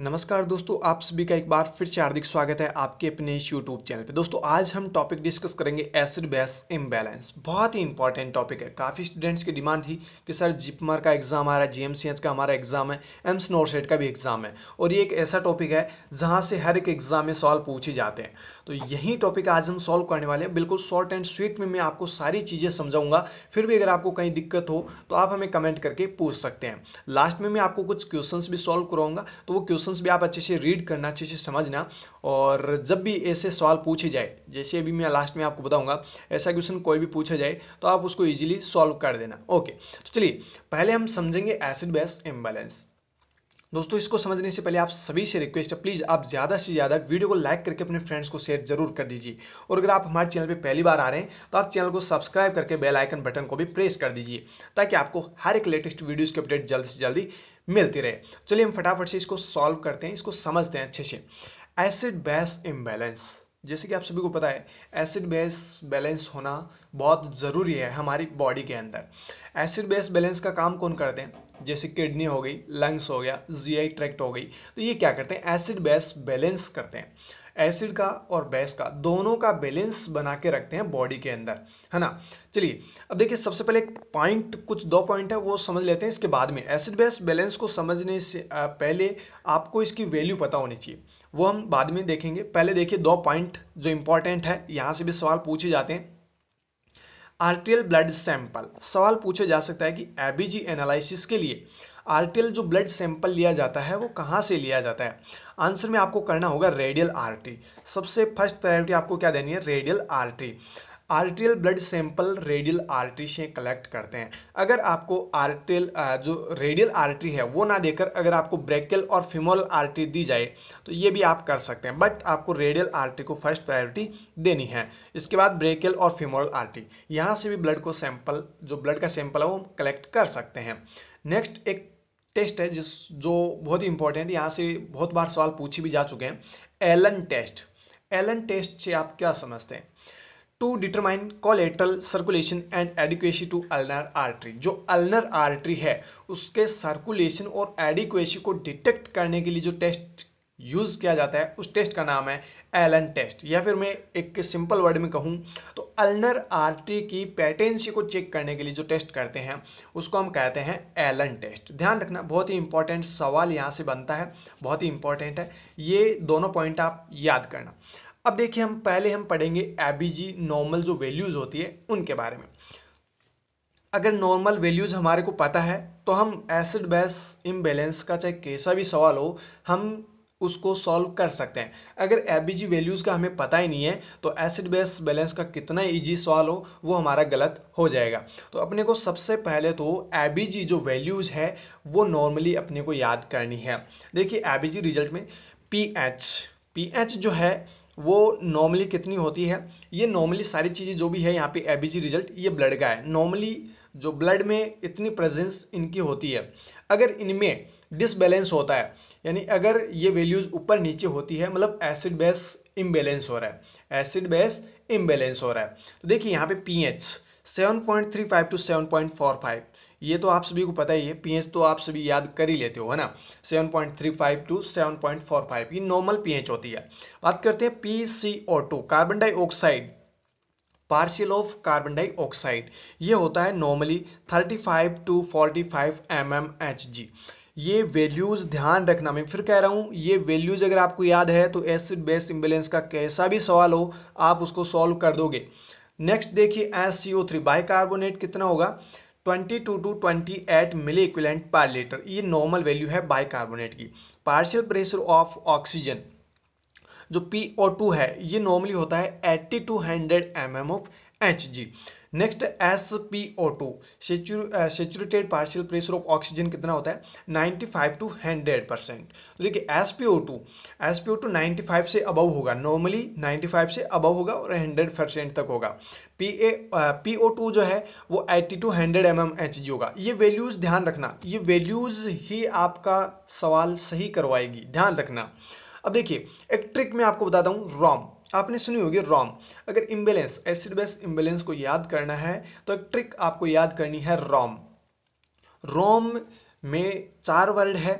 नमस्कार दोस्तों आप सभी का एक बार फिर से हार्दिक स्वागत है आपके अपने इस यूट्यूब चैनल पे दोस्तों आज हम टॉपिक डिस्कस करेंगे एसिड बेस इम्बैलेंस बहुत ही इंपॉर्टेंट टॉपिक है काफ़ी स्टूडेंट्स की डिमांड थी कि सर जिपमर का एग्ज़ाम आ रहा है जीएमसीएच का हमारा एग्ज़ाम है एम्स नोरसेट का भी एग्ज़ाम है और ये एक ऐसा टॉपिक है जहाँ से हर एक एग्ज़ाम में सॉल्व पूछे जाते हैं तो यही टॉपिक आज हम सॉल्व करने वाले हैं बिल्कुल शॉर्ट एंड स्वीट में मैं आपको सारी चीज़ें समझाऊंगा फिर भी अगर आपको कहीं दिक्कत हो तो आप हमें कमेंट करके पूछ सकते हैं लास्ट में मैं आपको कुछ क्वेश्चन भी सॉल्व कराऊंगा तो वो क्वेश्चन क्वेश्चंस भी आप अच्छे से रीड करना अच्छे से समझना और जब भी ऐसे सवाल पूछे जाए जैसे अभी मैं लास्ट में आपको बताऊंगा ऐसा क्वेश्चन कोई भी पूछा जाए तो आप उसको इजीली सॉल्व कर देना ओके तो चलिए पहले हम समझेंगे एसिड बेस इम्बैलेंस दोस्तों इसको समझने से पहले आप सभी से रिक्वेस्ट है प्लीज़ आप ज़्यादा से ज़्यादा वीडियो को लाइक करके अपने फ्रेंड्स को शेयर जरूर कर दीजिए और अगर आप हमारे चैनल पर पहली बार आ रहे हैं तो आप चैनल को सब्सक्राइब करके बेल आइकन बटन को भी प्रेस कर दीजिए ताकि आपको हर एक लेटेस्ट वीडियोज़ की अपडेट जल्द से जल्दी मिलती रहे चलिए हम फटाफट से इसको सॉल्व करते हैं इसको समझते हैं अच्छे से एसिड बेस इम्बैलेंस जैसे कि आप सभी को पता है एसिड बेस बैलेंस होना बहुत ज़रूरी है हमारी बॉडी के अंदर एसिड बेस बैलेंस का काम कौन करते हैं जैसे किडनी हो गई लंग्स हो गया जी आई ट्रैक्ट हो गई तो ये क्या करते हैं एसिड बेस बैलेंस करते हैं एसिड का और बेस का दोनों का बैलेंस बना के रखते हैं बॉडी के अंदर है ना चलिए अब देखिए सबसे पहले एक पॉइंट कुछ दो पॉइंट है वो समझ लेते हैं इसके बाद में एसिड बेस बैलेंस को समझने से पहले आपको इसकी वैल्यू पता होनी चाहिए वो हम बाद में देखेंगे पहले देखिए दो पॉइंट जो इंपॉर्टेंट है यहाँ से भी सवाल पूछे जाते हैं आर्टियल ब्लड सैंपल सवाल पूछा जा सकता है कि एबीजी एनालिसिस के लिए आर्टियल जो ब्लड सैंपल लिया जाता है वो कहाँ से लिया जाता है आंसर में आपको करना होगा रेडियल आर्टरी सबसे फर्स्ट प्रायोरिटी आपको क्या देनी है radial artery arterial blood sample radial artery से कलेक्ट करते हैं अगर आपको आर्टियल जो रेडियल आर्टरी है वो ना देकर अगर आपको ब्रेकल और फिमोल आर्टरी दी जाए तो ये भी आप कर सकते हैं बट आपको रेडियल आर्टरी को फर्स्ट प्रायोरिटी देनी है इसके बाद ब्रेकल और फिमोल आर्टरी यहाँ से भी ब्लड को सैंपल जो ब्लड का सैंपल है वो कलेक्ट कर सकते हैं नेक्स्ट एक टेस्ट है जिस जो बहुत ही इंपॉर्टेंट यहाँ से बहुत बार सवाल पूछे भी जा चुके हैं एलन टेस्ट एलन टेस्ट से आप क्या समझते हैं to determine collateral circulation and adequacy to ulnar artery जो अल्नर आर्टरी है उसके सर्कुलेशन और एडिक्वेसी को डिटेक्ट करने के लिए जो टेस्ट यूज़ किया जाता है उस टेस्ट का नाम है एलन टेस्ट या फिर मैं एक सिंपल वर्ड में कहूँ तो अल्नर आर्टरी की पैटेंसी को चेक करने के लिए जो टेस्ट करते हैं उसको हम कहते हैं एलन टेस्ट ध्यान रखना बहुत ही इंपॉर्टेंट सवाल यहाँ से बनता है बहुत ही इंपॉर्टेंट है ये दोनों पॉइंट आप याद करना अब देखिए हम पहले हम पढ़ेंगे एबीजी नॉर्मल जो वैल्यूज़ होती है उनके बारे में अगर नॉर्मल वैल्यूज़ हमारे को पता है तो हम एसिड बेस इम्बेलेंस का चाहे कैसा भी सवाल हो हम उसको सॉल्व कर सकते हैं अगर एबीजी वैल्यूज़ का हमें पता ही नहीं है तो एसिड बेस बैलेंस का कितना इजी सॉल्व हो वो हमारा गलत हो जाएगा तो अपने को सबसे पहले तो एबीजी जो वैल्यूज़ है वो नॉर्मली अपने को याद करनी है देखिए एबीजी रिजल्ट में पी एच पी एच जो है वो नॉर्मली कितनी होती है ये नॉर्मली सारी चीज़ें जो भी है यहाँ पे ए रिजल्ट ये ब्लड का है नॉर्मली जो ब्लड में इतनी प्रेजेंस इनकी होती है अगर इनमें डिसबैलेंस होता है यानी अगर ये वैल्यूज़ ऊपर नीचे होती है मतलब एसिड बेस इम्बेलेंस हो रहा है एसिड बेस इम्बेलेंस हो रहा है तो देखिए यहाँ पे pH seven point three five to seven point four five ये तो आप सभी को पता ही है पीएच तो आप सभी याद कर ही लेते हो है ना seven point three five to seven point four five ये नॉर्मल पीएच होती है बात करते हैं P C O two carbon dioxide partial of carbon dioxide ये होता है normally thirty five to forty five M M H G ये वैल्यूज़ ध्यान रखना मैं फिर कह रहा हूँ ये वैल्यूज़ अगर आपको याद है तो एसिड बेस इम्बेलेंस का कैसा भी सवाल हो आप उसको सॉल्व कर दोगे नेक्स्ट देखिए S C O three carbonate कितना होगा twenty two to twenty eight milliequivalent per litre ये नॉर्मल वैल्यू है कार्बोनेट की पार्शियल प्रेशर ऑफ ऑक्सीजन जो पी ओ टू है ये नॉर्मली होता है eighty to hundred M M of H G next S P O two saturated partial pressure of oxygen कितना होता है 95 टू 100 परसेंट देखिए S P O two S P O two ninety से above होगा normally 95 से above होगा और 100 percent तक होगा P A P O two जो है वो 80 to 100 M M H G होगा ये वैल्यूज़ ध्यान रखना ये वैल्यूज़ ही आपका सवाल सही करवाएगी ध्यान रखना अब देखिए एक ट्रिक मैं आपको बताता हूँ रॉम आपने सुनी होगी रॉम अगर इम्बेलेंस एसिड बेस इम्बेलेंस को याद करना है तो एक ट्रिक आपको याद करनी है रॉम रोम में चार वर्ड है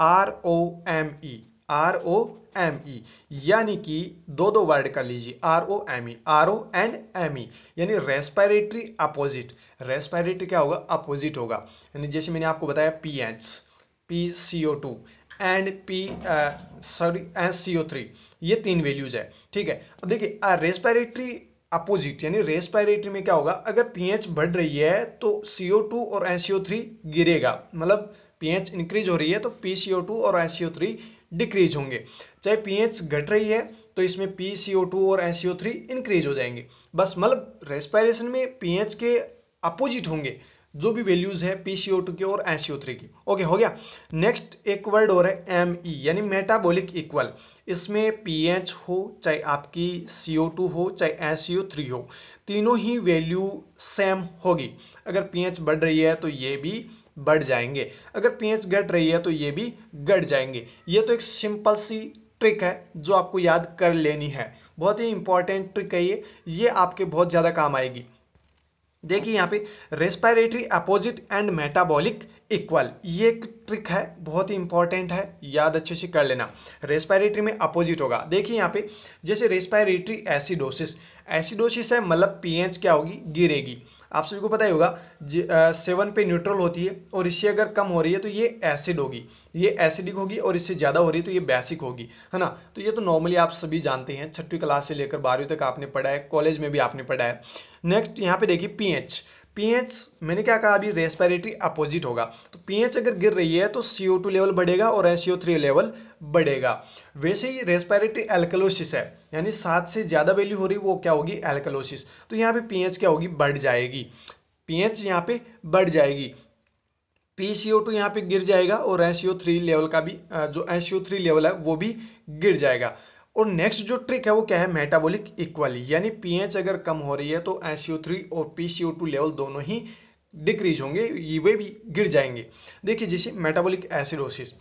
R O M E R O M E यानी कि दो दो वर्ड कर लीजिए R O M E R O and M E यानी रेस्पायरेटरी अपोजिट रेस्पायरेटरी क्या होगा अपोजिट होगा यानी जैसे मैंने आपको बताया P H P C O two and P sorry H C O three ये तीन वैल्यूज़ है ठीक है अब देखिए रेस्पायरेटरी अपोजिट यानी रेस्पायरेटरी में क्या होगा अगर पीएच बढ़ रही है तो सीओ टू और एन थ्री गिरेगा मतलब पीएच इंक्रीज हो रही है तो पी सी ओ टू और N C O three decrease होंगे चाहे पीएच घट रही है तो इसमें पी सी ओ टू और N C O three increase हो जाएंगे बस मतलब रेस्पायरेशन में पीएच के अपोजिट होंगे जो भी वैल्यूज़ है पी की और थ्री की ओके हो गया नेक्स्ट एक वर्ड और है एम ई e, यानी मेटाबोलिक इक्वल इसमें पी एच हो चाहे आपकी सी ओ टू हो चाहे एस थ्री हो तीनों ही वैल्यू सेम होगी अगर पी एच बढ़ रही है तो ये भी बढ़ जाएंगे अगर पी एच घट रही है तो ये भी घट जाएंगे ये तो एक सिंपल सी ट्रिक है जो आपको याद कर लेनी है बहुत ही इंपॉर्टेंट ट्रिक है ये ये आपके बहुत ज़्यादा काम आएगी देखिए यहाँ पे respiratory opposite and metabolic equal ये एक ट्रिक है बहुत ही इंपॉर्टेंट है याद अच्छे से कर लेना रेस्पायरेटरी में अपोजिट होगा देखिए यहाँ पे जैसे रेस्पायरेटरी एसिडोसिस एसिडोसिस है मतलब पीएच क्या होगी गिरेगी आप सभी को पता ही होगा सेवन पे न्यूट्रल होती है और इससे अगर कम हो रही है तो ये एसिड होगी ये एसिडिक होगी और इससे ज़्यादा हो रही है तो ये बेसिक होगी है ना तो ये तो नॉर्मली आप सभी जानते हैं छठवीं क्लास से लेकर बारहवीं तक आपने पढ़ा है कॉलेज में भी आपने पढ़ा है नेक्स्ट यहाँ पे देखिए पीएच पीएच मैंने क्या कहा अभी रेस्पिरेटरी अपोजिट होगा तो पीएच अगर गिर रही है तो सी लेवल बढ़ेगा और थ्री लेवल बढ़ेगा वैसे ही रेस्पिरेटरी एल्कलोसिस है यानी सात से ज़्यादा वैल्यू हो रही वो क्या होगी एल्कलोसिस तो यहाँ पे पीएच क्या होगी बढ़ जाएगी पीएच यहाँ पे बढ़ जाएगी पी सी ओ टू यहाँ पे गिर जाएगा और S C O three level का भी जो S C O three level है वो भी गिर जाएगा और नेक्स्ट जो ट्रिक है वो क्या है मेटाबॉलिक इक्वली यानी पीएच अगर कम हो रही है तो थ्री और पी लेवल दोनों ही डिक्रीज होंगे ये वे भी गिर जाएंगे देखिए जैसे मेटाबॉलिक एसिडोसिस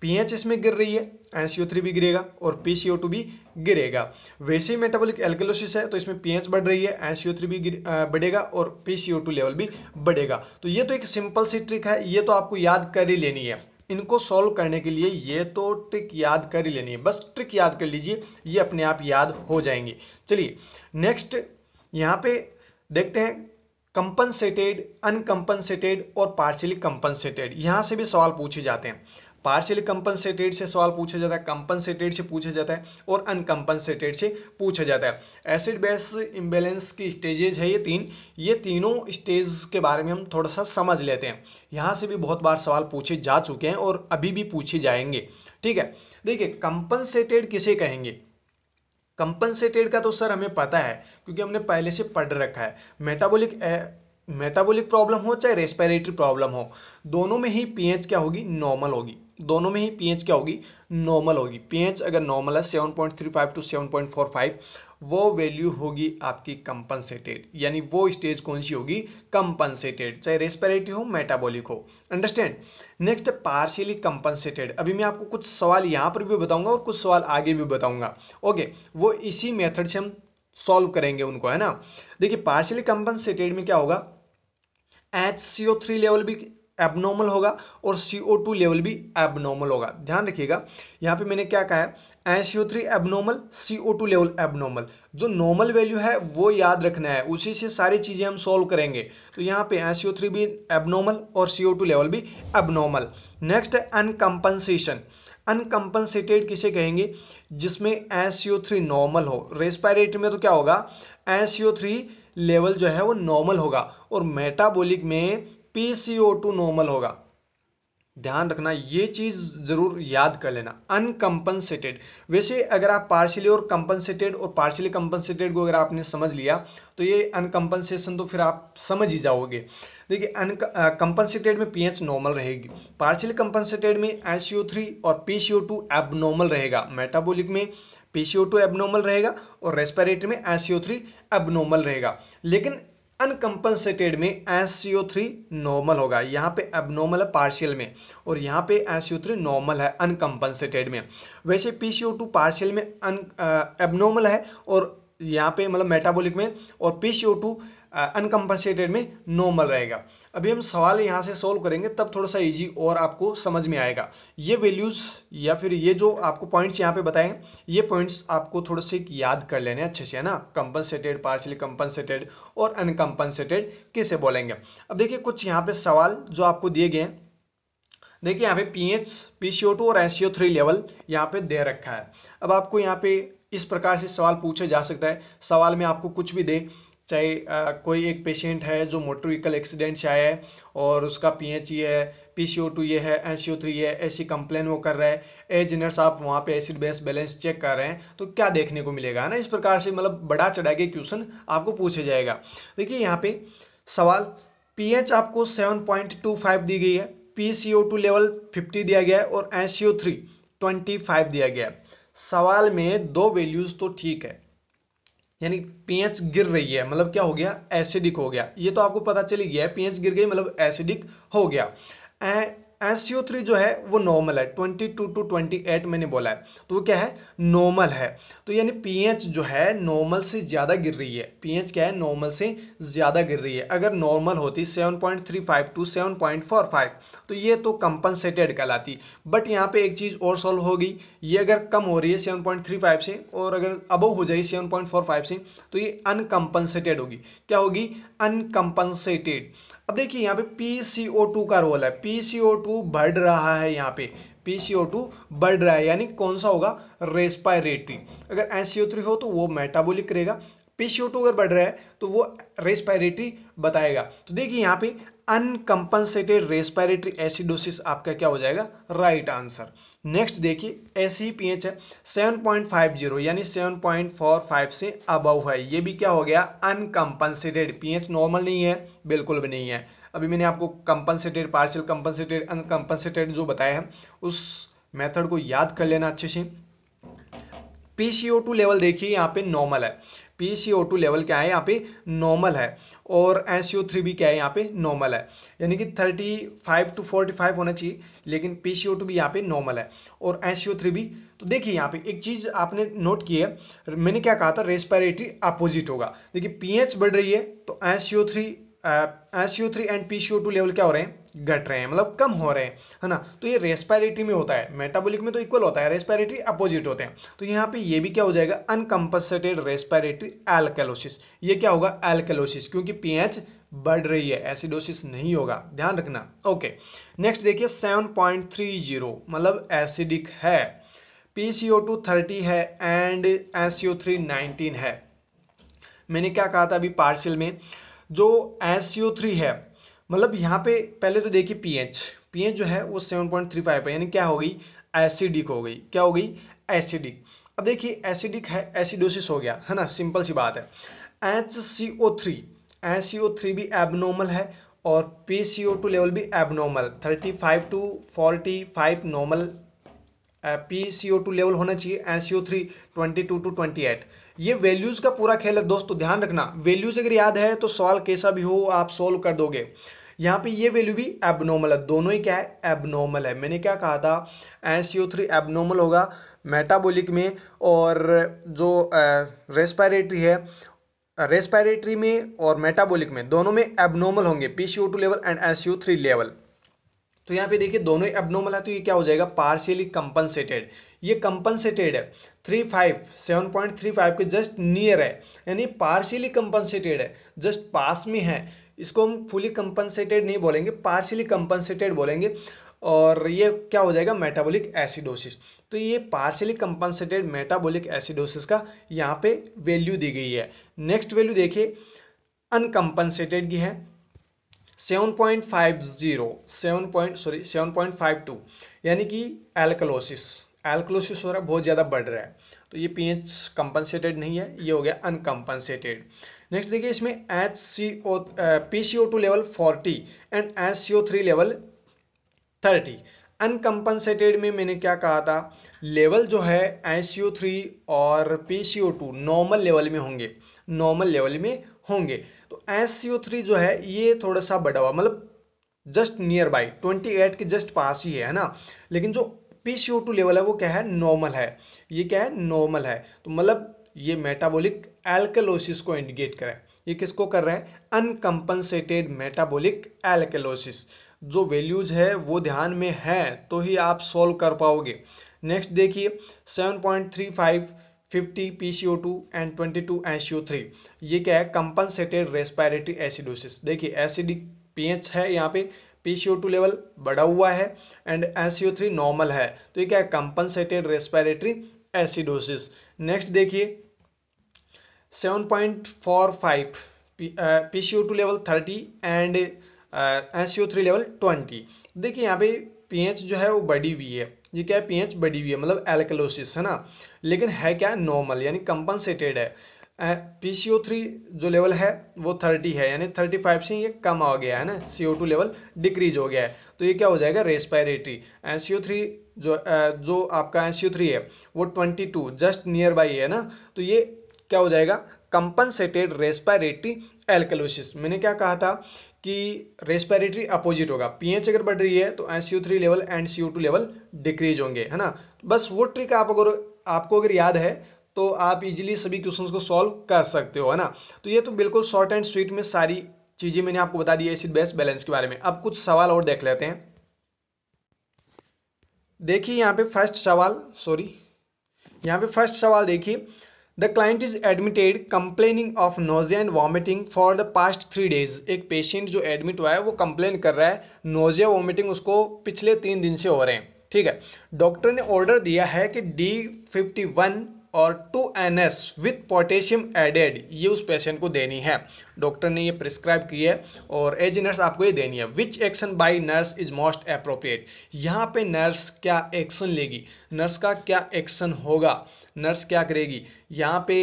पीएच इसमें गिर रही है एन भी गिरेगा और पी भी गिरेगा वैसे ही मेटाबॉलिक एल्केलोसिस है तो इसमें पीएच बढ़ रही है एन भी बढ़ेगा और पी लेवल भी बढ़ेगा तो ये तो एक सिंपल सी ट्रिक है ये तो आपको याद कर ही लेनी है इनको सॉल्व करने के लिए ये तो ट्रिक याद कर ही लेनी है बस ट्रिक याद कर लीजिए ये अपने आप याद हो जाएंगे चलिए नेक्स्ट यहाँ पे देखते हैं कंपनसेटेड अनकम्पनसेटेड और पार्शली कंपनसेटेड यहाँ से भी सवाल पूछे जाते हैं पार्शियली कंपनसेटेड से सवाल पूछा जाता है कंपनसेटेड से पूछा जाता है और अनकम्पनसेटेड से पूछा जाता है एसिड बेस इम्बेलेंस की स्टेजेज है ये तीन ये तीनों स्टेज के बारे में हम थोड़ा सा समझ लेते हैं यहाँ से भी बहुत बार सवाल पूछे जा चुके हैं और अभी भी पूछे जाएंगे ठीक है देखिए कंपनसेटेड किसे कहेंगे कंपनसेटेड का तो सर हमें पता है क्योंकि हमने पहले से पढ़ रखा है मेटाबोलिक मेटाबॉलिक प्रॉब्लम हो चाहे रेस्पिरेटरी प्रॉब्लम हो दोनों में ही पीएच क्या होगी नॉर्मल होगी दोनों में ही पीएच क्या होगी नॉर्मल होगी पीएच अगर नॉर्मल है 7.35 टू 7.45 वो वैल्यू होगी आपकी कंपनसेटेड यानी वो स्टेज कौन सी होगी कंपनसेटेड चाहे रेस्पिरेटरी हो मेटाबॉलिक हो अंडरस्टैंड नेक्स्ट पार्शियली कंपनसेटेड अभी मैं आपको कुछ सवाल यहाँ पर भी बताऊंगा और कुछ सवाल आगे भी बताऊंगा ओके वो इसी मेथड से हम सॉल्व करेंगे उनको है ना देखिए पार्शियली कंपनसेटेड में क्या होगा H C O three level भी एबनॉर्मल होगा और सी ओ टू लेवल भी एबनॉर्मल होगा ध्यान रखिएगा यहाँ पे मैंने क्या कहा है N C O three abnormal C O two level abnormal जो नॉर्मल वैल्यू है वो याद रखना है उसी से सारी चीज़ें हम सॉल्व करेंगे तो यहाँ पे एन सी ओ थ्री भी एबनॉर्मल और सी ओ टू लेवल भी एबनॉर्मल नेक्स्ट है अनकम्पनसेशन अनकम्पनसेटेड किसे कहेंगे जिसमें N C O three normal हो रेस्पायरेटरी में तो क्या होगा N C O three level जो है वो नॉर्मल होगा और मेटाबॉलिक में P C O two normal होगा ध्यान रखना ये चीज़ ज़रूर याद कर लेना अनकम्पनसेटेड वैसे अगर आप पार्शियली और कंपनसेटेड और पार्शली कंपनसेटेड को अगर आपने समझ लिया तो ये अनकम्पनसेशन तो फिर आप समझ ही जाओगे देखिए अन कंपनसेटेड में पीएच नॉर्मल रहेगी पार्शियली कंपनसेटेड में एस थ्री और P C O two abnormal रहेगा मेटाबोलिक में P C O two abnormal रहेगा और रेस्पिरेटरी में S C O three abnormal रहेगा लेकिन अनकम्पनसेटेड में S C O three normal होगा यहाँ पे एबनॉर्मल है पार्शियल में और यहाँ पे S C O three normal है अनकम्पनसेटेड में वैसे P C O two partial में अन एबनॉर्मल uh, है और यहाँ पे मतलब मेटाबॉलिक में और पी सी ओ टू अनकम्पनसेटेड में नॉर्मल रहेगा अभी हम सवाल यहाँ से सोल्व करेंगे तब थोड़ा सा इजी और आपको समझ में आएगा ये वैल्यूज़ या फिर ये जो आपको पॉइंट्स यहाँ पे बताएं ये पॉइंट्स आपको थोड़े से याद कर लेने अच्छे से है ना कंपनसेटेड पार्शली कंपनसेटेड और अनकम्पनसेटेड किसे बोलेंगे अब देखिए कुछ यहाँ पे सवाल जो आपको दिए गए हैं देखिए यहाँ पे P H P C O two और S C O three level यहाँ पे दे रखा है अब आपको यहाँ पे इस प्रकार से सवाल पूछा जा सकता है सवाल में आपको कुछ भी दे चाहे आ, कोई एक पेशेंट है जो मोटर व्हीकल एक्सीडेंट से आया है और उसका पी एच e ये है पी सी ओ टू ये है एन सी ओ थ्री है ऐसी कंप्लेन वो कर रहा है एज नर्स आप वहाँ पे एसिड बेस बैलेंस चेक कर रहे हैं तो क्या देखने को मिलेगा है ना इस प्रकार से मतलब बड़ा चढ़ा के क्वेश्चन आपको पूछा जाएगा देखिए यहाँ पे सवाल पी एच आपको सेवन पॉइंट टू फाइव दी गई है P C O two level fifty दिया गया है और N C O three twenty five दिया गया है सवाल में दो वैल्यूज़ तो ठीक है यानी पीएच गिर रही है मतलब क्या हो गया एसिडिक हो गया ये तो आपको पता चली गया है पीएच गिर गई मतलब एसिडिक हो गया एन थ्री जो है वो नॉर्मल है twenty two to twenty eight मैंने बोला है तो वो क्या है नॉर्मल है तो यानी पी एच जो है नॉर्मल से ज़्यादा गिर रही है पी एच क्या है नॉर्मल से ज़्यादा गिर रही है अगर नॉर्मल होती seven point three five to seven point four five तो ये तो कंपनसेटेड कहलाती बट यहाँ पे एक चीज़ और सॉल्व हो गई ये अगर कम हो रही है सेवन पॉइंट थ्री फाइव से और अगर अबो हो जाएगी सेवन पॉइंट फोर फाइव से तो ये अनकम्पनसेटेड होगी क्या होगी अनकम्पनसेटेड अब देखिए यहाँ पे पी सी ओ टू का रोल है P C O two two बढ़ रहा है यहाँ पे पी सी ओ टू बढ़ रहा है यानी कौन सा होगा रेस्पायरेटरी अगर एन सी ओ थ्री हो तो वो मेटाबोलिक करेगा पी सी ओ टू अगर बढ़ रहा है तो वो रेस्पायरेटरी बताएगा तो देखिए यहाँ पे अनकम्पनसेटेड रेस्पायरेटरी एसिडोसिस आपका क्या हो जाएगा राइट right आंसर नेक्स्ट देखिए ऐसे ही एच है सेवन पॉइंट फाइव जीरो यानी सेवन पॉइंट फोर फाइव से अबव है ये भी क्या हो गया अनकम्पनसेटेड पी एच नॉर्मल नहीं है बिल्कुल भी नहीं है अभी मैंने आपको कंपनसेटेड पार्शियल कंपनसेटेड अनकम्पनसेटेड जो बताया है उस मेथड को याद कर लेना अच्छे से P C O two level देखिए यहाँ पे नॉर्मल है P C O two level क्या है यहाँ पे नॉर्मल है और एस सी ओ थ्री भी क्या है यहाँ पे नॉर्मल है यानी कि thirty five to forty five होना चाहिए लेकिन पी सी ओ टू भी यहाँ पे नॉर्मल है और एस सी ओ थ्री भी तो देखिए यहाँ पे एक चीज़ आपने नोट की है मैंने क्या कहा था रेस्पायरेटरी अपोजिट होगा देखिए पी एच बढ़ रही है तो S C O three S U three and P C O two level क्या हो रहे हैं घट रहे हैं मतलब कम हो रहे हैं है ना तो ये रेस्पायरेटरी में होता है मेटाबॉलिक में तो इक्वल होता है रेस्पायरेटरी अपोजिट होते हैं तो यहाँ पे ये भी क्या हो जाएगा अनकम्पनसेटेड रेस्पायरेटरी एल्केलोसिस ये क्या होगा एल्केलोसिस क्योंकि पीएच बढ़ रही है एसिडोसिस नहीं होगा ध्यान रखना ओके नेक्स्ट देखिए सेवन पॉइंट थ्री जीरो मतलब एसिडिक है P C O two thirty है and S U three nineteen है मैंने क्या कहा था अभी पार्सल में जो एस थ्री है मतलब यहाँ पे पहले तो देखिए पीएच पीएच जो है वो सेवन पॉइंट थ्री फाइव है यानी क्या हो गई एसिडिक हो गई क्या हो गई एसिडिक अब देखिए एसिडिक है एसिडोसिस हो गया है ना सिंपल सी बात है H C O three H C O three भी एबनॉर्मल है और P C O two level भी abnormal thirty five to forty five normal P C O two level होना चाहिए N C O three twenty two to twenty eight ये values का पूरा खेल है दोस्तों ध्यान रखना वैल्यूज़ अगर याद है तो सवाल कैसा भी हो आप सॉल्व कर दोगे यहाँ पे ये वैल्यू भी एबनॉर्मल है दोनों ही क्या है एबनॉर्मल है मैंने क्या कहा था N C O three abnormal होगा मेटाबॉलिक में और जो रेस्पायरेटरी है रेस्पायरेटरी में और मेटाबॉलिक में दोनों में एबनॉर्मल होंगे P C O two level and N C O three level तो यहाँ पे देखिए दोनों ही एबनॉर्मल है तो ये क्या हो जाएगा पार्शियली कंपनसेटेड ये कंपनसेटेड है three five seven point three five के जस्ट नियर है यानी पार्शियली कंपनसेटेड है जस्ट पास में है इसको हम फुली कंपनसेटेड नहीं बोलेंगे पार्शियली कंपनसेटेड बोलेंगे और ये क्या हो जाएगा मेटाबॉलिक एसिडोसिस तो ये पार्शियली कंपनसेटेड मेटाबॉलिक एसिडोसिस का यहाँ पे वैल्यू दी गई है नेक्स्ट वैल्यू देखिए अनकम्पनसेटेड की है seven point five zero seven point sorry seven point five two यानी कि एल्कलोसिस एल्कलोसिस हो रहा है बहुत ज़्यादा बढ़ रहा है तो ये पी एच कंपनसेटेड नहीं है ये हो गया अनकम्पनसेटेड नेक्स्ट देखिए इसमें H C O P C O two level forty and H C O three level thirty uncompensated में मैंने क्या कहा था लेवल जो है एच सी ओ थ्री और P C O two normal level में होंगे नॉर्मल लेवल में होंगे तो एस जो है ये थोड़ा सा बड़ा हुआ मतलब just near by twenty eight के जस्ट पास ही है, है ना लेकिन जो P C O two level है वो क्या है नॉर्मल है ये क्या है नॉर्मल है तो मतलब ये मेटाबोलिक एल्केलोसिस को इंडिकेट करें ये किसको कर रहा है अनकम्पनसेटेड मेटाबोलिक एल्केलोसिस जो वैल्यूज है वो ध्यान में है तो ही आप सॉल्व कर पाओगे नेक्स्ट देखिए seven point three five 50 PCO2 and 22 NCO3 ये क्या है कंपनसेटेड रेस्पायरेटरी एसिडोसिस देखिए एसिडिक पीएच है यहाँ पे PCO2 लेवल बढ़ा हुआ है एंड NCO3 नॉर्मल है तो ये क्या है कंपनसेटेड रेस्पायरेटरी एसिडोसिस नेक्स्ट देखिए 7.45 PCO2 level 30 and N three level 20 देखिए यहाँ पे पीएच जो है वो बढ़ी हुई है ये क्या है एच बढ़ी हुई है मतलब एल्कलोसिस है ना लेकिन है क्या नॉर्मल यानी कंपनसेटेड है पी सी ओ थ्री जो लेवल है वो थर्टी है यानी थर्टी फाइव से ये कम आ गया है ना C O two level decrease हो गया है तो ये क्या हो जाएगा respiratory N C O three जो जो आपका एन सी ओ थ्री है वो twenty two just near by है ना तो ये क्या हो जाएगा कंपनसेटेड रेस्पायरेटरी एल्कलोसिस मैंने क्या कहा था कि रेस्पिरेटरी अपोजिट होगा पीएच अगर बढ़ रही है तो N three level and C two level decrease होंगे है ना बस वो ट्रिक आप अगर आपको अगर याद है तो आप इजीली सभी क्वेश्चंस को सॉल्व कर सकते हो है ना तो ये तो बिल्कुल शॉर्ट एंड स्वीट में सारी चीज़ें मैंने आपको बता दी है एसिड बेस बैलेंस के बारे में अब कुछ सवाल और देख लेते हैं देखिए यहाँ पे फर्स्ट सवाल सॉरी यहाँ पे फर्स्ट सवाल देखिए the client is admitted complaining of nausea and vomiting for the past three days एक पेशेंट जो एडमिट हुआ है वो कंप्लेन कर रहा है नोजिया वॉमिटिंग उसको पिछले तीन दिन से हो रहे हैं ठीक है डॉक्टर ने ऑर्डर दिया है कि डी फिफ्टी वन और two N S with potassium added ये उस पेशेंट को देनी है डॉक्टर ने ये प्रिस्क्राइब की है और एज नर्स आपको ये देनी है which action by nurse is most appropriate यहाँ पे नर्स क्या एक्शन लेगी नर्स का क्या एक्शन होगा नर्स क्या करेगी यहाँ पे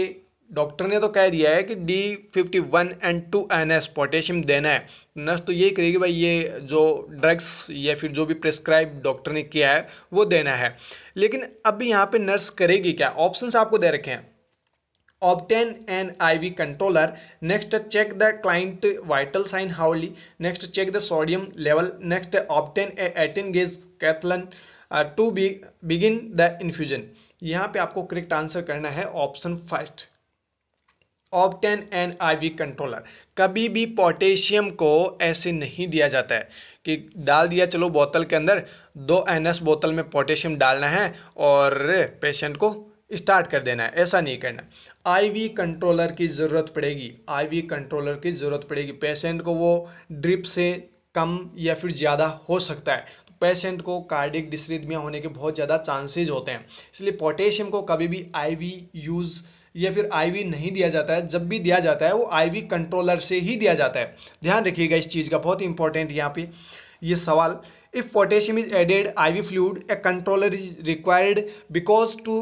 डॉक्टर ने तो कह दिया है कि D fifty one and two N S potassium देना है नर्स तो यही करेगी भाई ये जो ड्रग्स या फिर जो भी प्रिस्क्राइब डॉक्टर ने किया है वो देना है लेकिन अभी यहाँ पे नर्स करेगी क्या ऑप्शंस आपको दे रखे हैं obtain an I V controller next check the client vital sign hourly next check the sodium level next obtain eighteen eighteen gauge Cathlon to begin the infusion यहाँ पे आपको करेक्ट आंसर करना है option first obtain and IV controller कभी भी potassium को ऐसे नहीं दिया जाता है कि डाल दिया चलो बोतल के अंदर दो एन एस बोतल में पोटेशियम डालना है और पेशेंट को स्टार्ट कर देना है ऐसा नहीं करना आईवी कंट्रोलर की ज़रूरत पड़ेगी आईवी कंट्रोलर की ज़रूरत पड़ेगी पेशेंट को वो ड्रिप से कम या फिर ज़्यादा हो सकता है तो पेशेंट को कार्डिक डिसरिदमिया होने के बहुत ज़्यादा चांसेज होते हैं इसलिए पोटेशियम को कभी भी आईवी यूज़ या फिर आईवी नहीं दिया जाता है जब भी दिया जाता है वो आईवी कंट्रोलर से ही दिया जाता है ध्यान रखिएगा इस चीज़ का बहुत इंपॉर्टेंट यहाँ पे ये सवाल if potassium is added IV fluid a controller is required because too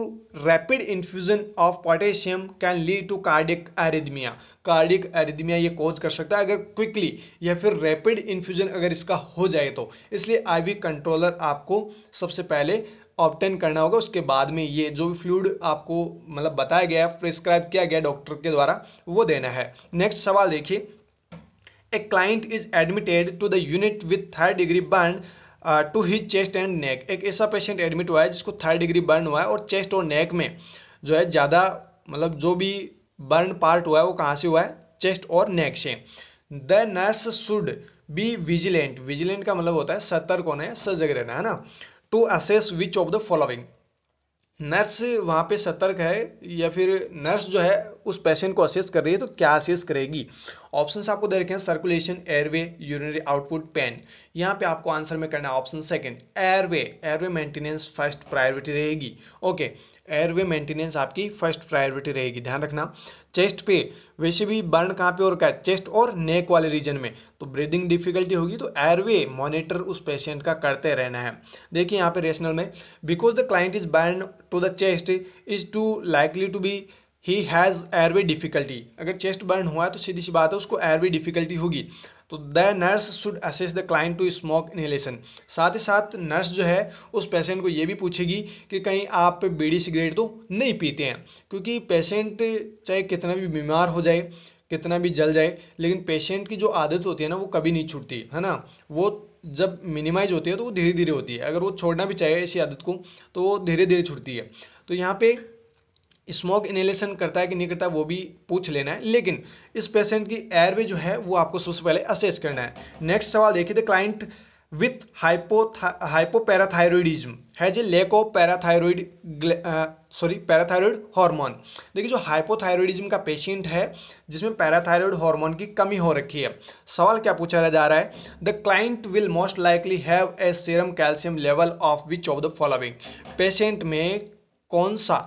rapid infusion of potassium can lead to cardiac arrhythmia cardiac arrhythmia ये कोज कर सकता है अगर क्विकली या फिर रैपिड इन्फ्यूजन अगर इसका हो जाए तो इसलिए आईवी कंट्रोलर आपको सबसे पहले ऑप्टेन करना होगा उसके बाद में ये जो भी फ्लूड आपको मतलब बताया गया है प्रिस्क्राइब किया गया डॉक्टर के द्वारा वो देना है नेक्स्ट सवाल देखिए a client is admitted to the unit with third degree burn to his chest and neck एक ऐसा पेशेंट एडमिट हुआ है जिसको थर्ड डिग्री बर्न हुआ है और चेस्ट और नेक में जो है ज़्यादा मतलब जो भी बर्न पार्ट हुआ है वो कहाँ से हुआ है चेस्ट और नेक से the nurse should be vigilant vigilant का मतलब होता है सतर्क होना है सजग रहना है ना to assess which of the following nurse वहाँ पे सतर्क है या फिर नर्स जो है उस पेशेंट को असेस कर रही है तो क्या असेस करेगी ऑप्शन आपको दे रखे हैं circulation airway urinary output pain यहाँ पे आपको आंसर में करना है option second airway airway maintenance first priority रहेगी ओके एयरवे मेंटेनेंस आपकी फर्स्ट प्रायोरिटी रहेगी ध्यान रखना चेस्ट पे वैसे भी बर्न कहाँ पे और क्या है चेस्ट और नेक वाले रीजन में तो ब्रीदिंग डिफिकल्टी होगी तो एयरवे मॉनिटर उस पेशेंट का करते रहना है देखिए यहाँ पे रेशनल में because the client is burn to the chest is too likely to be he has airway difficulty अगर चेस्ट बर्न हुआ है तो सीधी सी बात है उसको एयरवे डिफ़िकल्टी होगी तो the nurse should assess the client to smoke inhalation साथ ही साथ नर्स जो है उस पेशेंट को ये भी पूछेगी कि कहीं आप बीड़ी सिगरेट तो नहीं पीते हैं क्योंकि पेशेंट चाहे कितना भी बीमार हो जाए कितना भी जल जाए लेकिन पेशेंट की जो आदत होती है ना वो कभी नहीं छूटती है ना वो जब मिनिमाइज होती है तो वो धीरे धीरे होती है अगर वो छोड़ना भी चाहिए इसी आदत को तो वो धीरे धीरे छूटती है तो यहाँ पे स्मोक इनहेलेशन करता है कि नहीं करता वो भी पूछ लेना है लेकिन इस पेशेंट की एयरवे जो है वो आपको सबसे पहले असेस करना है नेक्स्ट सवाल देखिए the client with hypo hypoparathyroidism has a lack of parathyroid sorry parathyroid hormone देखिए जो हाइपोथायरोडिज्म का पेशेंट है जिसमें पैराथायरॉयड हार्मोन की कमी हो रखी है सवाल क्या पूछा जा रहा है the client will most likely have a serum calcium level of which of the following patient में कौन सा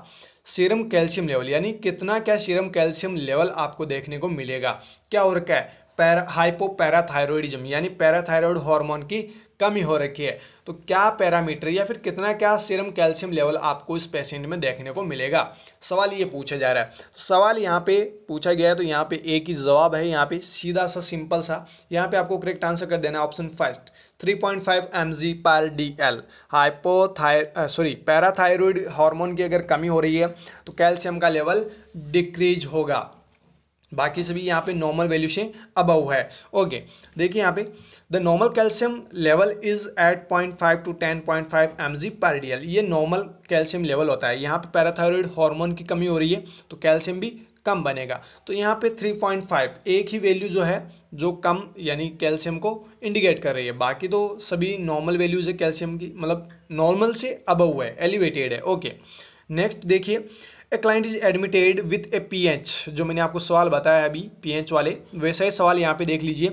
सीरम कैल्शियम लेवल यानी कितना क्या सीरम कैल्शियम लेवल आपको देखने को मिलेगा क्या और क्या है पैरा हाइपोपैराथायरॉयडिज्म यानी पैराथायरॉयड हार्मोन की कमी हो रखी है तो क्या पैरामीटर या फिर कितना क्या सीरम कैल्शियम लेवल आपको इस पेशेंट में देखने को मिलेगा सवाल ये पूछा जा रहा है तो सवाल यहाँ पे पूछा गया है तो यहाँ पे एक ही जवाब है यहाँ पे सीधा सा सिंपल सा यहाँ पे आपको करेक्ट आंसर कर देना option first 3.5 point five M G per D L sorry parathyroid hormone की अगर कमी हो रही है तो कैल्शियम का लेवल डिक्रीज होगा बाकी सभी यहाँ पे नॉर्मल वैल्यू से अबव है ओके देखिए यहाँ पे the normal calcium level is eight point five to ten point five M G per D L ये नॉर्मल कैल्शियम लेवल होता है यहाँ पे पैराथायरॉयड हार्मोन की कमी हो रही है तो कैल्शियम भी कम बनेगा तो यहाँ पे 3.5 एक ही वैल्यू जो है जो कम यानी कैल्शियम को इंडिकेट कर रही है बाकी तो सभी नॉर्मल वैल्यूज है कैल्शियम की मतलब नॉर्मल से अबव है एलिवेटेड है ओके नेक्स्ट देखिए a client is admitted with a P H जो मैंने आपको सवाल बताया अभी पी एच वाले वैसा ही सवाल यहाँ पे देख लीजिए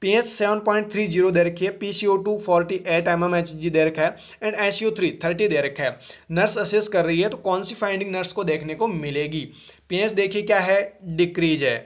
P H seven point three zero दे रखी है P C O two forty eight M M H G दे रखा है and S C O three thirty दे रखा है नर्स असेस कर रही है तो कौन सी फाइंडिंग नर्स को देखने को मिलेगी पी एच देखिए क्या है डिक्रीज है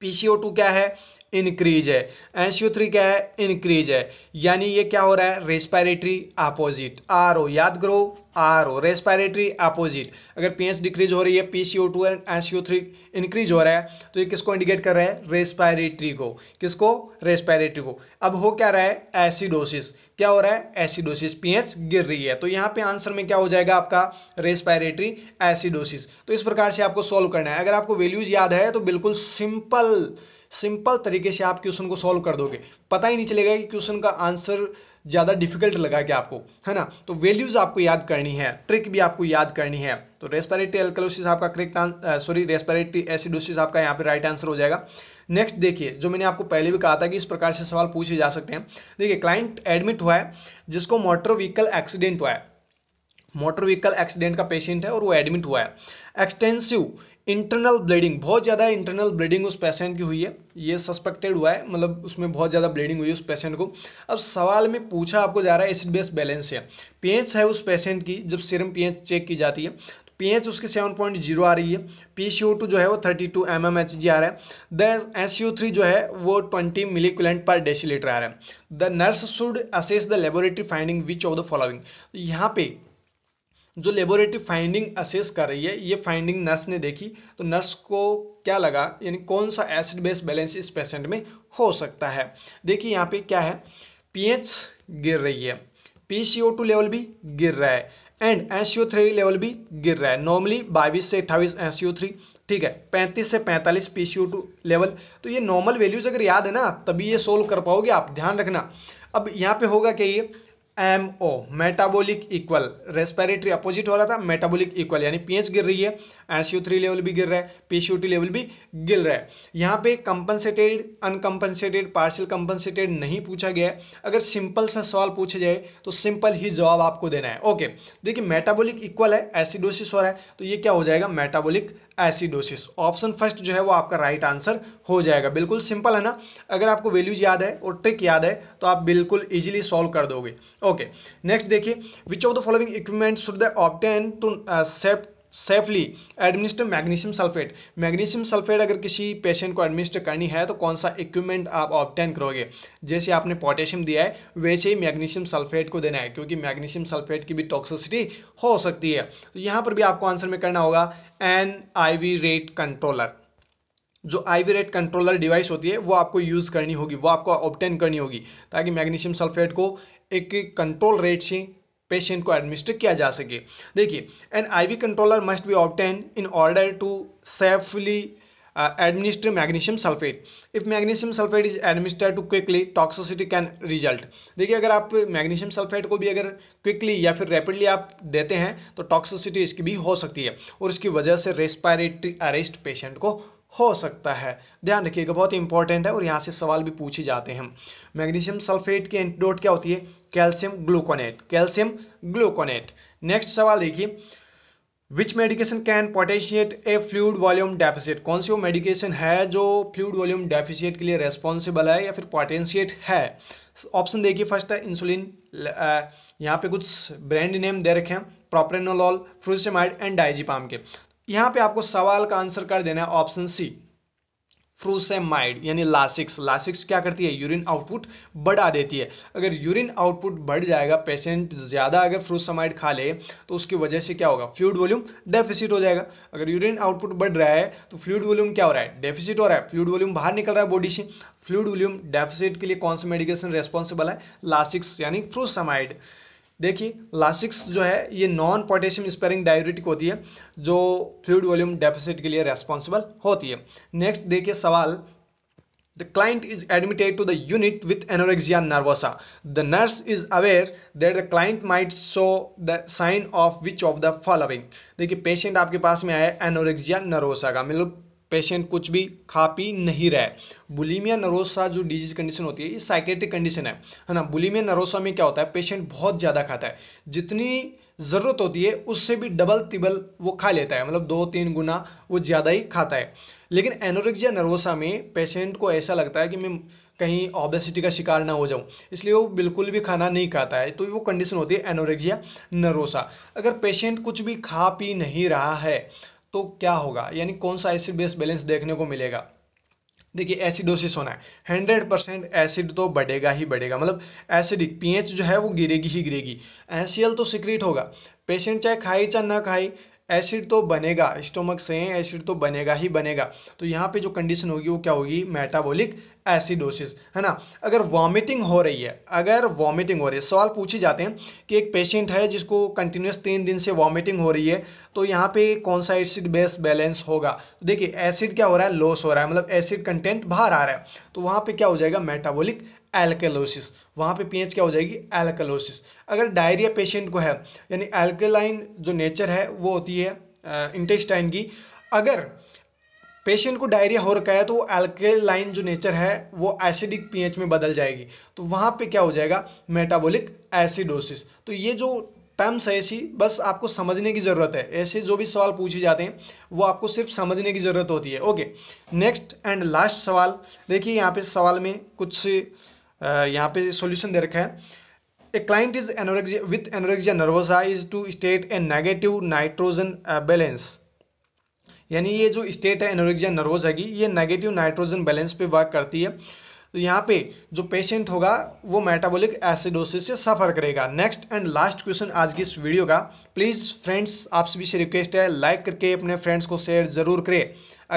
पीसीओ क्या है इंक्रीज है एन थ्री क्या है इंक्रीज है यानी ये क्या हो रहा है रेस्पायरेटरी अपोजिट आर ओ याद करो आर ओ रेस्पायरेटरी अपोजिट अगर पी एच डिक्रीज हो रही है P C O two and N C O three increase हो रहा है तो ये किसको इंडिकेट कर रहा है रेस्पायरेटरी को किसको रेस्पायरेटरी को अब हो क्या रहा है एसिडोसिस क्या हो रहा है एसिडोसिस पीएच गिर रही है तो यहाँ पे आंसर में क्या हो जाएगा आपका रेस्पायरेटरी एसिडोसिस तो इस प्रकार से आपको सॉल्व करना है अगर आपको वैल्यूज याद है तो बिल्कुल सिंपल सिंपल तरीके से आप क्वेश्चन को सॉल्व कर दोगे पता ही नहीं चलेगा कि क्वेश्चन का आंसर ज़्यादा डिफिकल्ट लगा के आपको है ना तो वैल्यूज़ आपको याद करनी है ट्रिक भी आपको याद करनी है तो रेस्पिरेटरी एल्कलोसिस आपका करेक्ट सॉरी रेस्पिरेटरी एसिडोसिस आपका यहाँ पे राइट आंसर हो जाएगा नेक्स्ट देखिए जो मैंने आपको पहले भी कहा था कि इस प्रकार से सवाल पूछे जा सकते हैं देखिए क्लाइंट एडमिट हुआ है जिसको मोटर व्हीकल एक्सीडेंट हुआ है मोटर व्हीकल एक्सीडेंट का पेशेंट है और वो एडमिट हुआ है एक्सटेंसिव इंटरनल ब्लीडिंग बहुत ज़्यादा इंटरनल ब्लीडिंग उस पेशेंट की हुई है ये सस्पेक्टेड हुआ है मतलब उसमें बहुत ज़्यादा ब्लीडिंग हुई है उस पेशेंट को अब सवाल में पूछा आपको जा रहा है एसिड बेस बैलेंस है पीएच है उस पेशेंट की जब सीरम पीएच चेक की जाती है तो पीएच उसकी सेवन पॉइंट जीरो आ रही है पी सी टू जो है वो thirty two M M H G आ रहा है द एस यू थ्री जो है वो ट्वेंटी मिलीकुलेंट पर डेसीलीटर आ रहा है the nurse should assess the laboratory finding which of the following यहाँ पे जो लेबोरेटरी फाइंडिंग असेस कर रही है ये फाइंडिंग नर्स ने देखी तो नर्स को क्या लगा यानी कौन सा एसिड बेस बैलेंस इस पेशेंट में हो सकता है देखिए यहाँ पे क्या है पीएच गिर रही है पी लेवल भी गिर रहा है and N C O three level भी गिर रहा है नॉर्मली बाईस से अट्ठाईस एन सी ओ थ्री ठीक है पैंतीस से पैंतालीस P C O two level तो ये नॉर्मल वैल्यूज अगर याद है ना तभी ये सोल्व कर पाओगे आप ध्यान रखना अब यहाँ पे होगा क्या ये M O metabolic equal respiratory opposite हो रहा था मेटाबोलिक इक्वल यानी पी गिर रही है एस यू थ्री लेवल भी गिर रहा है पी लेवल भी गिर रहा है यहाँ पे कंपनसेटेड अनकम्पनसेटेड पार्शियल कंपनसेटेड नहीं पूछा गया है अगर सिंपल सा सवाल पूछा जाए तो सिंपल ही जवाब आपको देना है ओके देखिए मेटाबोलिक इक्वल है एसिडोसिस हो रहा है तो ये क्या हो जाएगा मेटाबोलिक एसिडोसिस ऑप्शन फर्स्ट जो है वो आपका राइट आंसर हो जाएगा बिल्कुल सिंपल है ना अगर आपको वैल्यूज याद है और ट्रिक याद है तो आप बिल्कुल इजीली सॉल्व कर दोगे ओके नेक्स्ट देखिए which of the following equipment should the obtain to सेप्ट safely administer magnesium sulphate magnesium sulphate अगर किसी पेशेंट को एडमिनिस्टर करनी है तो कौन सा इक्विपमेंट आप ऑप्टेन करोगे जैसे आपने पोटेशियम दिया है वैसे ही मैग्नीशियम सल्फेट को देना है क्योंकि मैग्नीशियम सल्फेट की भी टॉक्सिसिटी हो सकती है तो यहाँ पर भी आपको आंसर में करना होगा एन आई रेट कंट्रोलर जो आई रेट कंट्रोलर डिवाइस होती है वो आपको यूज़ करनी होगी वो आपको ऑप्टेन करनी होगी ताकि मैग्नीशियम सल्फेट को एक कंट्रोल रेट से पेशेंट को एडमिनिस्टर किया जा सके देखिए an IV controller must be obtain in order to safely administer magnesium sulphate if magnesium sulphate is administer too quickly toxicity can result देखिए अगर आप मैग्नीशियम सल्फेट को भी अगर क्विकली या फिर रैपिडली आप देते हैं तो टॉक्सिसिटी इसकी भी हो सकती है और इसकी वजह से रेस्पायरेटरी अरेस्ट पेशेंट को हो सकता है ध्यान रखिएगा बहुत ही इंपॉर्टेंट है और यहाँ से सवाल भी पूछे जाते हैं मैग्नीशियम सल्फेट की एंटीडोट क्या होती है calcium gluconate calcium gluconate next सवाल देखिए which medication can potentiate a fluid volume deficit कौन सी वो मेडिकेशन है जो फ्लूड वॉल्यूम डेफिसिट के लिए रेस्पॉन्सिबल है या फिर पोटेंशिएट है ऑप्शन देखिए फर्स्ट है इंसुलिन यहाँ पे कुछ ब्रांड नेम दे रखे हैं प्रोप्रेनोलॉल फ्रूसेमाइड एंड डाइजीपाम के यहाँ पे आपको सवाल का आंसर कर देना है ऑप्शन सी फ्रोसेमाइड यानी लासिक्स लासिक्स क्या करती है यूरिन आउटपुट बढ़ा देती है अगर यूरिन आउटपुट बढ़ जाएगा पेशेंट ज़्यादा अगर फ्रोसेमाइड खा ले तो उसकी वजह से क्या होगा फ्लूड वॉल्यूम डेफिसिट हो जाएगा अगर यूरिन आउटपुट बढ़ रहा है तो फ्लूड वॉल्यूम क्या हो रहा है डेफिसिट हो रहा है फ्लूड वॉल्यूम बाहर निकल रहा है बॉडी से फ्लूड वॉल्यूम डेफिसिट के लिए कौन सा मेडिकेशन रेस्पॉन्सिबल है लासिक्स यानी फ्रूसेमाइड देखिए लासिक्स जो है ये नॉन पोटेशियम स्पेरिंग डायबिटिक होती है जो फ्लूड वॉल्यूम डेफिसिट के लिए रेस्पॉन्सिबल होती है नेक्स्ट देखिए सवाल the client is admitted to the unit with anorexia nervosa the nurse is aware that the client might show the sign of which of the following देखिए patient आपके पास में आया एनोरेक्जिया नर्वोसा का मतलब पेशेंट कुछ भी खा पी नहीं रहा है बुलीमिया नरोसा जो डिजीज कंडीशन होती है ये साइकेट्रिक कंडीशन है है ना बुलीमिया नरोसा में क्या होता है पेशेंट बहुत ज़्यादा खाता है जितनी ज़रूरत होती है उससे भी डबल तिबल वो खा लेता है मतलब दो तीन गुना वो ज़्यादा ही खाता है लेकिन एनोरिक्जिया नरोसा में पेशेंट को ऐसा लगता है कि मैं कहीं ऑबेसिटी का शिकार ना हो जाऊं इसलिए वो बिल्कुल भी खाना नहीं खाता है तो वो कंडीशन होती है एनोरिक्जिया नरोसा अगर पेशेंट कुछ भी खा पी नहीं रहा है तो क्या होगा यानी कौन सा एसिड बेस बैलेंस देखने को मिलेगा देखिए एसिडोसिस होना है हंड्रेड परसेंट एसिड तो बढ़ेगा ही बढ़ेगा मतलब एसिडिक पीएच जो है वो गिरेगी ही गिरेगी एसियल तो सिक्रेट होगा पेशेंट चाहे खाए चाहे ना खाए एसिड तो बनेगा स्टोमक से एसिड तो बनेगा ही बनेगा तो यहाँ पे जो कंडीशन होगी वो क्या होगी मेटाबॉलिक एसिडोसिस है ना अगर वॉमिटिंग हो रही है अगर वॉमिटिंग हो रही है सवाल पूछे जाते हैं कि एक पेशेंट है जिसको कंटिन्यूस तीन दिन से वॉमिटिंग हो रही है तो यहाँ पे कौन सा एसिड बेस बैलेंस होगा तो देखिए एसिड क्या हो रहा है लॉस हो रहा है मतलब एसिड कंटेंट बाहर आ रहा है तो वहाँ पर क्या हो जाएगा मेटाबोलिक एल्केलोसिस वहाँ पे पीएच क्या हो जाएगी एल्केलोसिस अगर डायरिया पेशेंट को है यानी एल्केलाइन जो नेचर है वो होती है इंटेस्टाइन की अगर पेशेंट को डायरिया हो रखा है तो वो एल्केलाइन जो नेचर है वो एसिडिक पीएच में बदल जाएगी तो वहाँ पे क्या हो जाएगा मेटाबॉलिक एसिडोसिस तो ये जो टर्म्स है ऐसी बस आपको समझने की ज़रूरत है ऐसे जो भी सवाल पूछे जाते हैं वो आपको सिर्फ समझने की ज़रूरत होती है ओके नेक्स्ट एंड लास्ट सवाल देखिए यहाँ पे सवाल में कुछ यहाँ पे सॉल्यूशन दे रखा है a client is anorexia with anorexia nervosa is to state a negative nitrogen balance यानी ये जो स्टेट है एनोरेक्जिया नरोज हैगी ये नेगेटिव नाइट्रोजन बैलेंस पे वर्क करती है तो यहाँ पे जो पेशेंट होगा वो मेटाबॉलिक एसिडोसिस से सफ़र करेगा नेक्स्ट एंड लास्ट क्वेश्चन आज की इस वीडियो का प्लीज़ फ्रेंड्स आप सभी से रिक्वेस्ट है लाइक करके अपने फ्रेंड्स को शेयर ज़रूर करें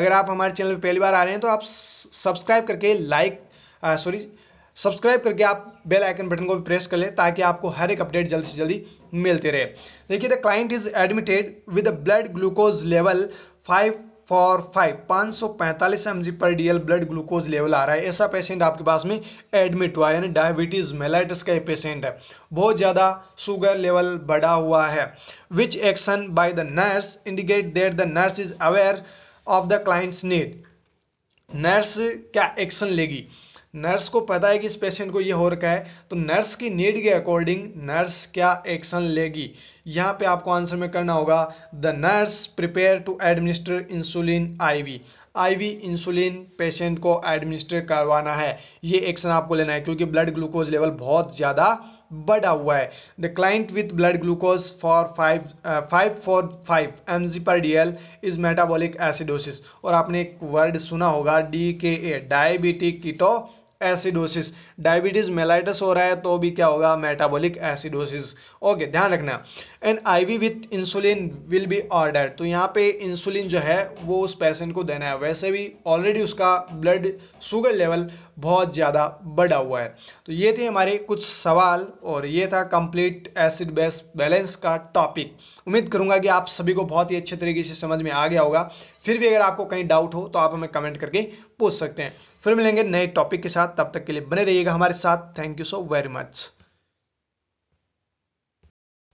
अगर आप हमारे चैनल पर पहली बार आ रहे हैं तो आप सब्सक्राइब करके लाइक सॉरी सब्सक्राइब करके आप बेल आइकन बटन को भी प्रेस कर लें ताकि आपको हर एक अपडेट जल्द से जल्दी मिलते रहे देखिए the client is admitted with the blood glucose level five four five पाँच सौ पैंतालीस M G per D L blood glucose level आ रहा है ऐसा पेशेंट आपके पास में एडमिट हुआ है यानी डायबिटीज़ मेलाइटिस का ये पेशेंट है बहुत ज़्यादा शुगर लेवल बढ़ा हुआ है which action by the nurse indicate that the nurse is aware of the client's need nurse क्या एक्शन लेगी नर्स को पता है कि इस पेशेंट को ये हो रखा है तो नर्स की नीड के अकॉर्डिंग नर्स क्या एक्शन लेगी यहाँ पे आपको आंसर में करना होगा the nurse prepare to administer insulin IV IV insulin patient को एडमिनिस्टर करवाना है ये एक्शन आपको लेना है क्योंकि ब्लड ग्लूकोज लेवल बहुत ज़्यादा बढ़ा हुआ है the client with blood glucose four five five four five M G per D L is metabolic acidosis और आपने एक वर्ड सुना होगा D K A diabetic keto acidosis diabetes mellitus हो रहा है तो भी क्या होगा मेटाबॉलिक एसिडोसिस ओके ध्यान रखना and IV with insulin will be order तो यहाँ पे इंसुलिन जो है वो उस पेशेंट को देना है वैसे भी ऑलरेडी उसका ब्लड शुगर लेवल बहुत ज़्यादा बढ़ा हुआ है तो ये थे हमारे कुछ सवाल और ये था कंप्लीट एसिड बेस बैलेंस का टॉपिक उम्मीद करूँगा कि आप सभी को बहुत ही अच्छे तरीके से समझ में आ गया होगा फिर भी अगर आपको कहीं डाउट हो तो आप हमें कमेंट करके पूछ सकते हैं फिर मिलेंगे नए टॉपिक के साथ तब तक के लिए बने रहिएगा हमारे साथ thank you so very much